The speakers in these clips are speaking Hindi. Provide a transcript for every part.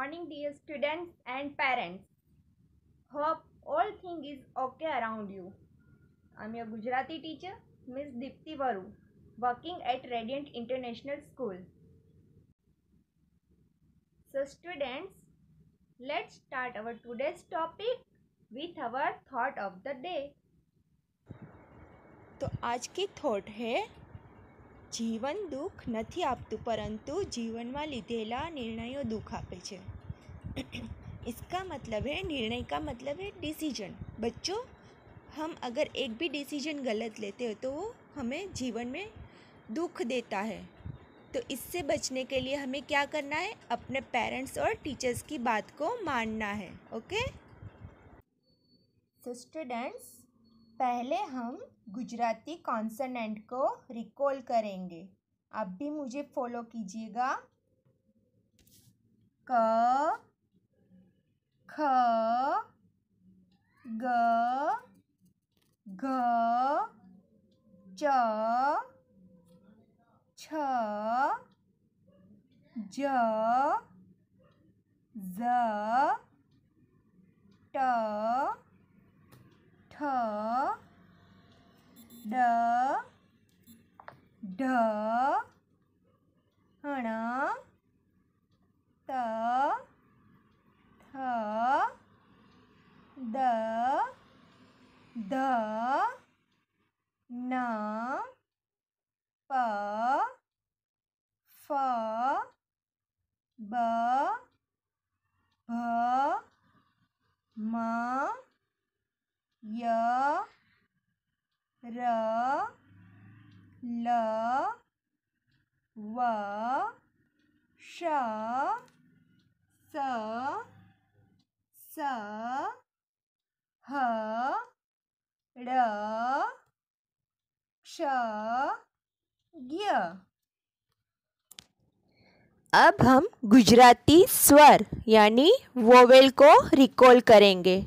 morning dear students and parents. Hope all thing is okay around you. I'm your Gujarati teacher Miss Dipti Varu working at Radiant International School. So students, let's start our today's topic with our thought of the day. तो आज की थॉट है जीवन दुःख नहीं आपत परंतु जीवन में लीधेला निर्णयों दुख आपे इसका मतलब है निर्णय का मतलब है डिसीजन बच्चों हम अगर एक भी डिसीजन गलत लेते हो तो वो हमें जीवन में दुख देता है तो इससे बचने के लिए हमें क्या करना है अपने पेरेंट्स और टीचर्स की बात को मानना है ओके सो स्टूडेंट्स पहले हम गुजराती कॉन्सनेंट को रिकॉल करेंगे आप भी मुझे फॉलो कीजिएगा क ख ग घ च छ ज ज ट ठ ड ढ हण त थ द ध व श स स ह ड क्ष ज्ञ अब हम गुजराती स्वर यानी वोवेल को रिकॉल करेंगे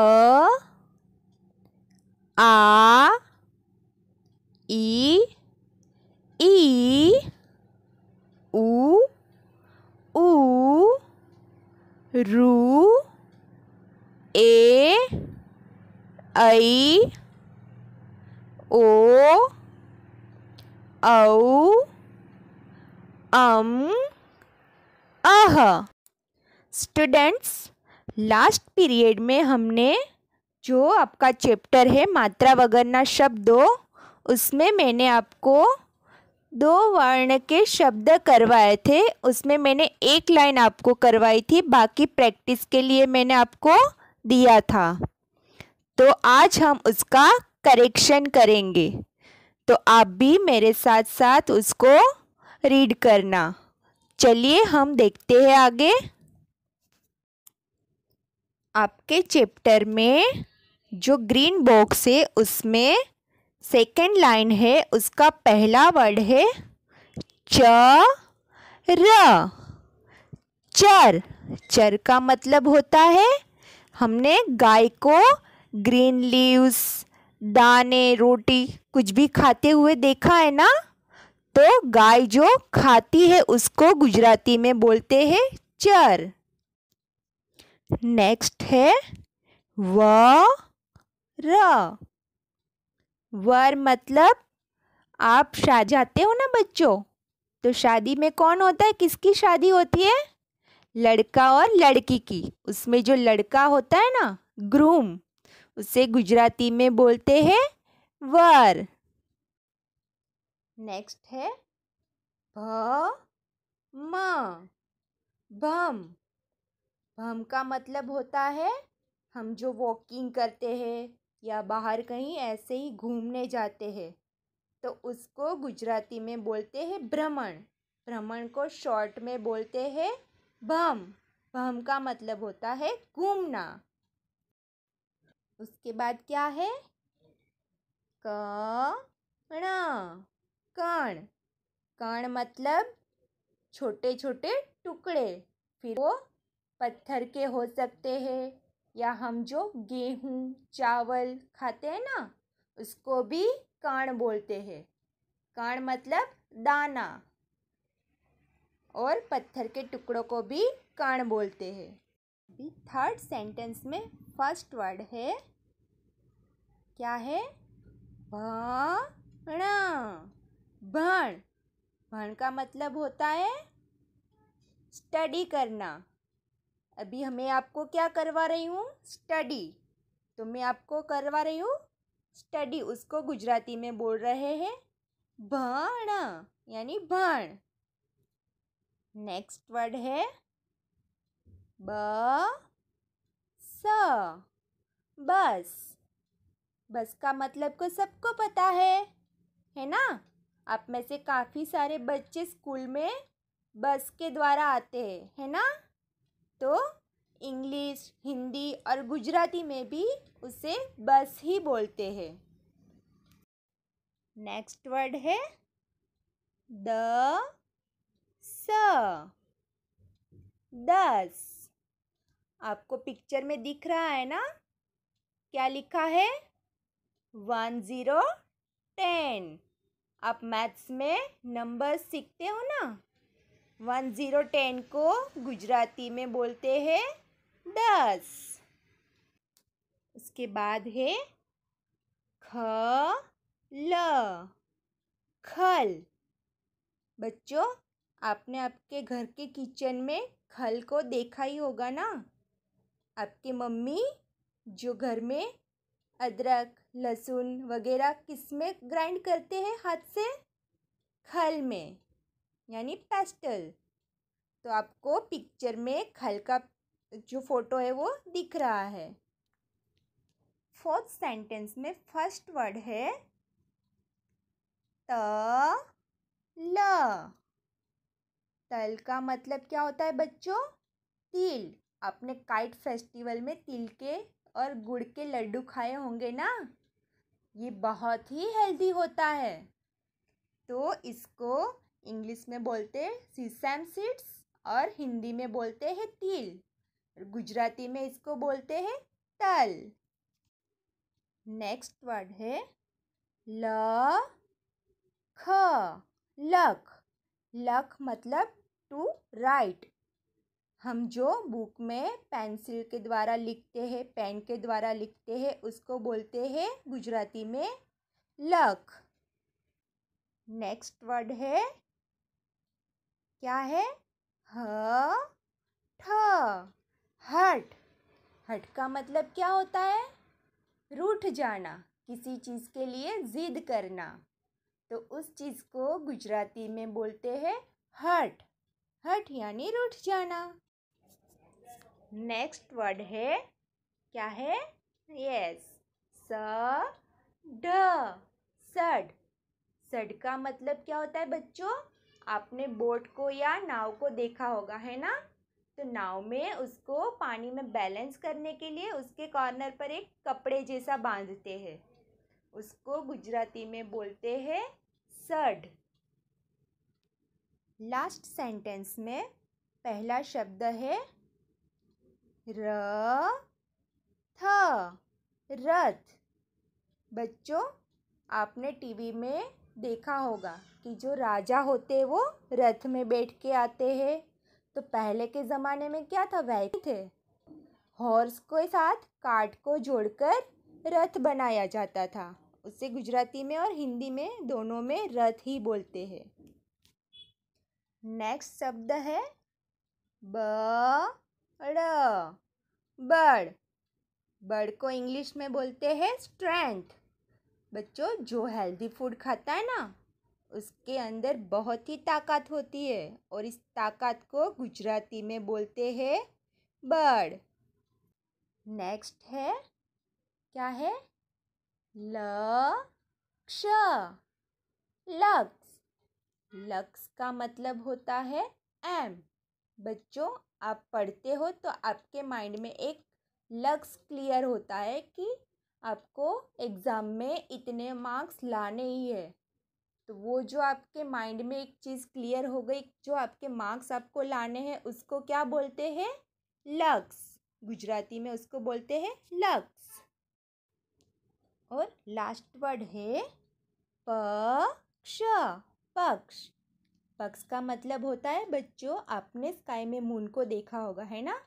अ आ ई ई ऊ ऊ रू ए ऐ ओ औ अम अह स्टूडेंट्स लास्ट पीरियड में हमने जो आपका चैप्टर है मात्रा वगरना शब्दों उसमें मैंने आपको दो वर्ण के शब्द करवाए थे उसमें मैंने एक लाइन आपको करवाई थी बाकी प्रैक्टिस के लिए मैंने आपको दिया था तो आज हम उसका करेक्शन करेंगे तो आप भी मेरे साथ साथ उसको रीड करना चलिए हम देखते हैं आगे आपके चैप्टर में जो ग्रीन बॉक्स है उसमें सेकेंड लाइन है उसका पहला वर्ड है च र चर चर का मतलब होता है हमने गाय को ग्रीन लीव्स दाने रोटी कुछ भी खाते हुए देखा है ना तो गाय जो खाती है उसको गुजराती में बोलते हैं चर नेक्स्ट है व र वर मतलब आप जाते हो ना बच्चों तो शादी में कौन होता है किसकी शादी होती है लड़का और लड़की की उसमें जो लड़का होता है ना ग्रूम उसे गुजराती में बोलते हैं वर नेक्स्ट है भ म भम भम का मतलब होता है हम जो वॉकिंग करते हैं या बाहर कहीं ऐसे ही घूमने जाते हैं तो उसको गुजराती में बोलते हैं भ्रमण भ्रमण को शॉर्ट में बोलते हैं भम भम का मतलब होता है घूमना उसके बाद क्या है कण कण कण मतलब छोटे छोटे टुकड़े फिर वो पत्थर के हो सकते हैं या हम जो गेहूँ चावल खाते हैं ना उसको भी कण बोलते हैं कण मतलब दाना और पत्थर के टुकड़ों को भी कण बोलते हैं अभी थर्ड सेंटेंस में फर्स्ट वर्ड है क्या है भण भण भण का मतलब होता है स्टडी करना अभी हमें आपको क्या करवा रही हूँ स्टडी तो मैं आपको करवा रही हूँ स्टडी उसको गुजराती में बोल रहे हैं भाण यानी भाण नेक्स्ट वर्ड है ब स बस बस का मतलब को सबको पता है है ना आप में से काफ़ी सारे बच्चे स्कूल में बस के द्वारा आते हैं है ना तो इंग्लिश हिंदी और गुजराती में भी उसे बस ही बोलते हैं नेक्स्ट वर्ड है द स दस आपको पिक्चर में दिख रहा है ना क्या लिखा है वन ज़ीरो टेन आप मैथ्स में नंबर सीखते हो ना वन ज़ीरो टेन को गुजराती में बोलते हैं दस उसके बाद है ख ल खल बच्चों आपने आपके घर के किचन में खल को देखा ही होगा ना आपकी मम्मी जो घर में अदरक लहसुन वगैरह किस में ग्राइंड करते हैं हाथ से खल में यानी पेस्टल तो आपको पिक्चर में एक हल्का जो फोटो है वो दिख रहा है फोर्थ सेंटेंस में फर्स्ट वर्ड है त ल तल का मतलब क्या होता है बच्चों तिल आपने काइट फेस्टिवल में तिल के और गुड़ के लड्डू खाए होंगे ना ये बहुत ही हेल्दी होता है तो इसको इंग्लिश में बोलते हैं सीसम सीड्स और हिंदी में बोलते हैं तिल और गुजराती में इसको बोलते हैं तल नेक्स्ट वर्ड है ल ख लख लख मतलब टू राइट हम जो बुक में पेंसिल के द्वारा लिखते हैं पेन के द्वारा लिखते हैं उसको बोलते हैं गुजराती में लख नेक्स्ट वर्ड है क्या है ह ठ हट हट का मतलब क्या होता है रूठ जाना किसी चीज़ के लिए ज़िद करना तो उस चीज़ को गुजराती में बोलते हैं हट हट यानी रूठ जाना नेक्स्ट वर्ड है क्या है यस स ड सड सड का मतलब क्या होता है बच्चों आपने बोट को या नाव को देखा होगा है ना तो नाव में उसको पानी में बैलेंस करने के लिए उसके कॉर्नर पर एक कपड़े जैसा बांधते हैं उसको गुजराती में बोलते हैं सड लास्ट सेंटेंस में पहला शब्द है र थ रथ बच्चों आपने टीवी में देखा होगा कि जो राजा होते वो रथ में बैठ के आते हैं तो पहले के ज़माने में क्या था वह थे हॉर्स के साथ काट को जोड़कर रथ बनाया जाता था उसे गुजराती में और हिंदी में दोनों में रथ ही बोलते हैं नेक्स्ट शब्द है बड़ बड़ बड़ को इंग्लिश में बोलते हैं स्ट्रेंथ बच्चों जो हेल्दी फूड खाता है ना उसके अंदर बहुत ही ताकत होती है और इस ताकत को गुजराती में बोलते हैं बर्ड नेक्स्ट है क्या है लक्ष लक्स लक्स का मतलब होता है एम बच्चों आप पढ़ते हो तो आपके माइंड में एक लक्स क्लियर होता है कि आपको एग्ज़ाम में इतने मार्क्स लाने ही है तो वो जो आपके माइंड में एक चीज़ क्लियर हो गई जो आपके मार्क्स आपको लाने हैं उसको क्या बोलते हैं लक्स गुजराती में उसको बोलते हैं लक्स और लास्ट वर्ड है पक्ष पक्ष पक्ष का मतलब होता है बच्चों आपने स्काई में मून को देखा होगा है ना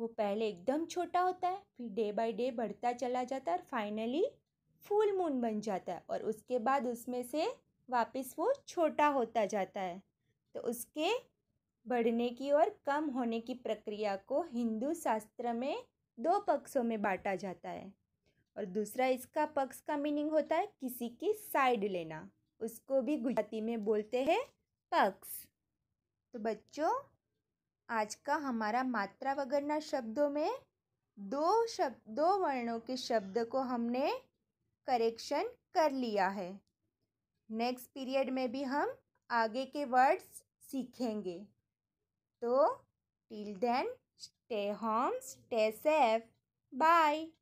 वो पहले एकदम छोटा होता है फिर डे बाय डे बढ़ता चला जाता है और फाइनली फुल मून बन जाता है और उसके बाद उसमें से वापस वो छोटा होता जाता है तो उसके बढ़ने की और कम होने की प्रक्रिया को हिंदू शास्त्र में दो पक्षों में बांटा जाता है और दूसरा इसका पक्ष का मीनिंग होता है किसी की साइड लेना उसको भी गुजराती में बोलते हैं पक्ष तो बच्चों आज का हमारा मात्रा वगैरह शब्दों में दो शब्द दो वर्णों के शब्द को हमने करेक्शन कर लिया है नेक्स्ट पीरियड में भी हम आगे के वर्ड्स सीखेंगे तो till then stay home stay safe bye